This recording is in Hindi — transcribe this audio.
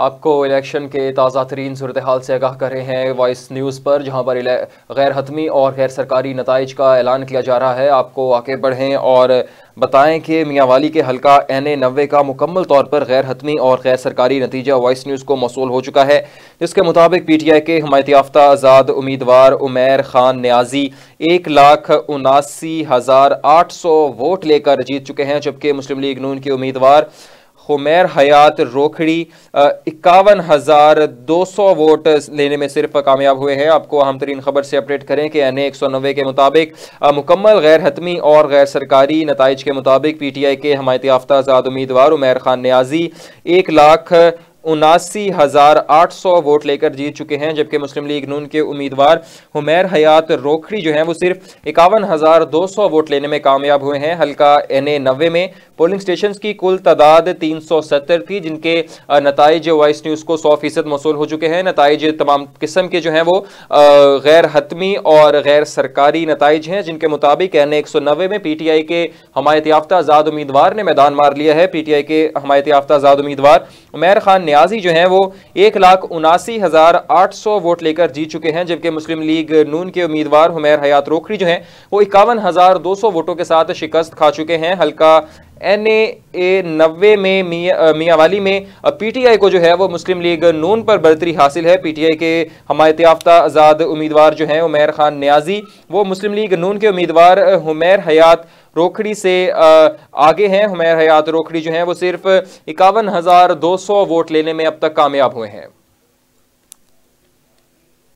आपको इलेक्शन के ताज़ा तरीन सूरत हाल से आगाह कर रहे हैं वॉइस न्यूज़ पर जहाँ पर गैर हतमी और गैर सरकारी नतज का ऐलान किया जा रहा है आपको आगे बढ़ें और बताएं कि मियाँवाली के हलका एन ए नबे का मुकम्मल तौर पर गैर हतमी और गैर सरकारी नतीजा वॉइस न्यूज़ को मौसू हो चुका है जिसके मुताबिक पी टी आई के हमायत याफ्ता आज़ाद उम्मीदवार उमेर खान न्याजी एक लाख उनासी हज़ार आठ सौ वोट लेकर जीत चुके हैं जबकि मुस्लिम लीग नून के उम्मीदवार हुमैर हयात रोखड़ी इक्यावन हज़ार दो सौ वोट लेने में सिर्फ कामयाब हुए हैं आपको अहम तरीन खबर से अपडेट करें कि एन ए एक सौ नब्बे के मुताबिक मुकम्मल गैर हतमी और गैर सरकारी नतज के मुताबिक पी टी आई के हमायत याफ्ता आज़ाद उम्मीदवार उमैर खान न्याजी एक लाख उनासी हजार आठ सौ वोट लेकर जीत चुके हैं जबकि मुस्लिम लीग नून के उम्मीदवार हुमैर हयात रोखड़ी जो हैं वो सिर्फ इक्यावन हजार दो सौ वोट लेने में कामयाब हुए हैं हल्का एन ए नब्बे में पोलिंग स्टेशन की कुल तादाद तीन सौ सत्तर थी जिनके नतज वॉइस न्यूज़ को सौ फीसद मौसू हो चुके हैं नतज तमाम किस्म के जो हैं वो गैर हतमी और गैर सरकारी नतज हैं जिनके मुताबिक एन एक सौ नब्बे में पी टी आई के हमायत याफ्ता आज़ाद उम्मीदवार ने मैदान मार लिया है पी टी आई के हमायत याफ्ता आज़ाद उम्मीदवार उमेर खान न्याजी जो हैं वो एक लाख उनासी हज़ार आठ सौ वोट लेकर जीत चुके हैं जबकि मुस्लिम लीग नून के उम्मीदवार हुमैर हयात रोखड़ी जो हैं वो इक्यावन हज़ार दो सौ वोटों के साथ शिकस्त खा चुके हैं हल्का एन ए नब्बे में मिया मियावाली में पीटीआई को जो है वो मुस्लिम लीग नून पर बरतरी हासिल है पीटीआई के हमायत याफ्ता आज़ाद उम्मीदवार जो हैं उमेर खान न्याजी वो मुस्लिम लीग नून के उम्मीदवार हुमैर हयात रोखड़ी से आगे हैं हुमैर हयात रोखड़ी जो हैं वो सिर्फ इक्यावन हज़ार दो सौ वोट लेने में अब तक कामयाब हुए हैं